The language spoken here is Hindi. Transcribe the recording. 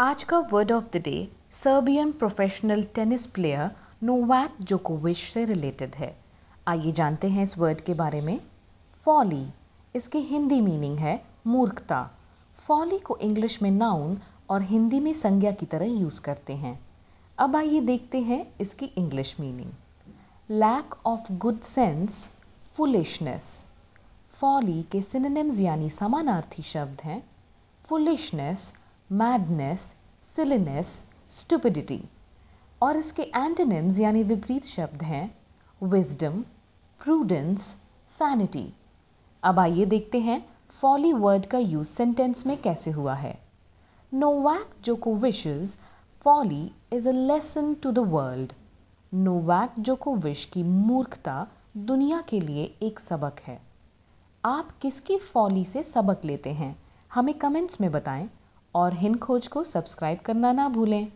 आज का word of the day Serbian professional tennis player Novak जोकोविच से रिलेटेड है आइए जानते हैं इस वर्ड के बारे में फॉली इसकी हिंदी मीनिंग है मूर्खता फॉली को इंग्लिश में नाउन और हिंदी में संज्ञा की तरह यूज़ करते हैं अब आइए देखते हैं इसकी English meaning lack of good sense foolishness folly के सिनेम्स यानी समानार्थी शब्द हैं फुलिशनेस मैडनेस सिलीनेस स्टुपिडिटी और इसके एंटनिम्स यानी विपरीत शब्द हैं विजडम प्रूडेंस सैनिटी अब आइए देखते हैं फॉली वर्ड का यूज सेंटेंस में कैसे हुआ है नोवैक विशेज folly is a lesson to the world Novak जोकोविश की मूर्खता दुनिया के लिए एक सबक है आप किसकी फॉली से सबक लेते हैं हमें कमेंट्स में बताएं और हिंद खोज को सब्सक्राइब करना ना भूलें